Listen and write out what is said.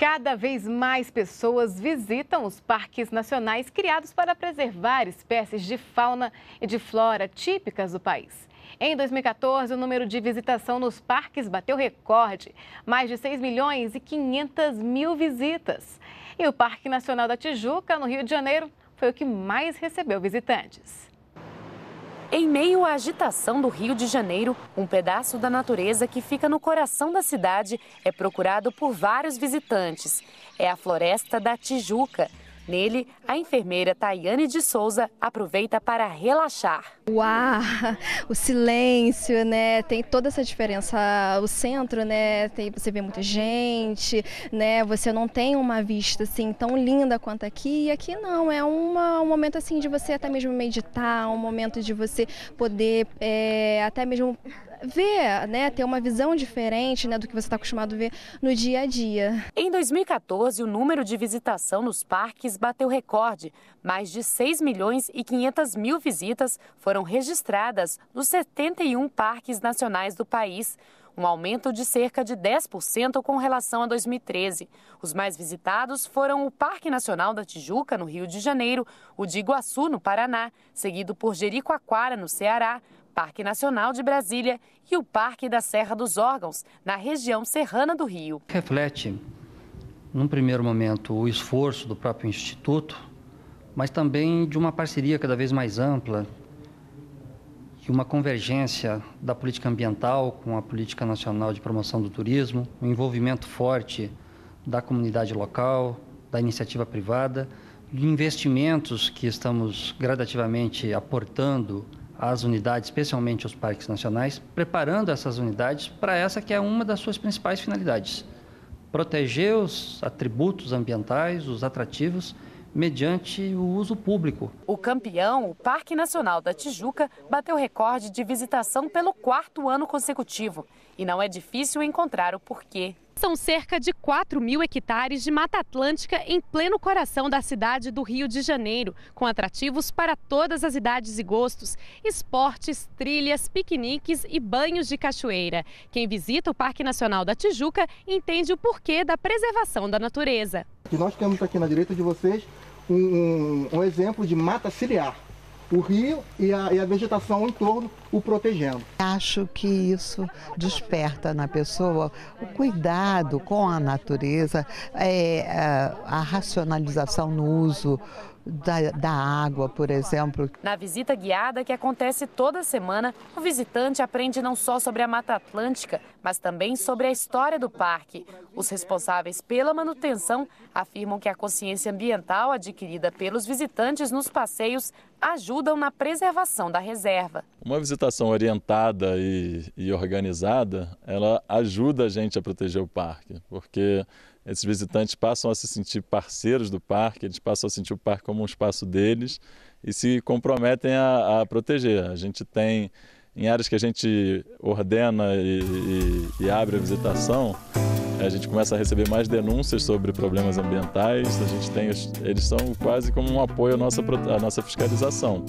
Cada vez mais pessoas visitam os parques nacionais criados para preservar espécies de fauna e de flora típicas do país. Em 2014, o número de visitação nos parques bateu recorde, mais de 6 milhões e 500 mil visitas. E o Parque Nacional da Tijuca, no Rio de Janeiro, foi o que mais recebeu visitantes. Em meio à agitação do Rio de Janeiro, um pedaço da natureza que fica no coração da cidade é procurado por vários visitantes. É a Floresta da Tijuca, Nele, a enfermeira Tayane de Souza aproveita para relaxar. O ar, o silêncio, né? Tem toda essa diferença. O centro, né? Tem, você vê muita gente, né? Você não tem uma vista assim tão linda quanto aqui. E aqui não, é uma, um momento assim de você até mesmo meditar, um momento de você poder é, até mesmo ver, né, ter uma visão diferente né, do que você está acostumado a ver no dia a dia. Em 2014, o número de visitação nos parques bateu recorde. Mais de 6 milhões e 500 mil visitas foram registradas nos 71 parques nacionais do país um aumento de cerca de 10% com relação a 2013. Os mais visitados foram o Parque Nacional da Tijuca, no Rio de Janeiro, o de Iguaçu, no Paraná, seguido por Jericoacoara, no Ceará, Parque Nacional de Brasília e o Parque da Serra dos Órgãos, na região serrana do Rio. Reflete, num primeiro momento, o esforço do próprio Instituto, mas também de uma parceria cada vez mais ampla e uma convergência da política ambiental com a política nacional de promoção do turismo, um envolvimento forte da comunidade local, da iniciativa privada, de investimentos que estamos gradativamente aportando as unidades, especialmente os parques nacionais, preparando essas unidades para essa que é uma das suas principais finalidades: proteger os atributos ambientais, os atrativos mediante o uso público. O campeão, o Parque Nacional da Tijuca, bateu recorde de visitação pelo quarto ano consecutivo. E não é difícil encontrar o porquê. São cerca de 4 mil hectares de Mata Atlântica em pleno coração da cidade do Rio de Janeiro, com atrativos para todas as idades e gostos, esportes, trilhas, piqueniques e banhos de cachoeira. Quem visita o Parque Nacional da Tijuca entende o porquê da preservação da natureza que nós temos aqui na direita de vocês um, um, um exemplo de mata ciliar. O rio e a, e a vegetação em torno o protegendo. Acho que isso desperta na pessoa o cuidado com a natureza, é, a, é, a racionalização no uso da, da água, por exemplo. Na visita guiada, que acontece toda semana, o visitante aprende não só sobre a Mata Atlântica, mas também sobre a história do parque. Os responsáveis pela manutenção afirmam que a consciência ambiental adquirida pelos visitantes nos passeios ajudam na preservação da reserva. Uma visitação orientada e, e organizada, ela ajuda a gente a proteger o parque, porque esses visitantes passam a se sentir parceiros do parque, eles passam a sentir o parque como um espaço deles e se comprometem a, a proteger. A gente tem, em áreas que a gente ordena e, e, e abre a visitação, a gente começa a receber mais denúncias sobre problemas ambientais, a gente tem, eles são quase como um apoio à nossa, à nossa fiscalização.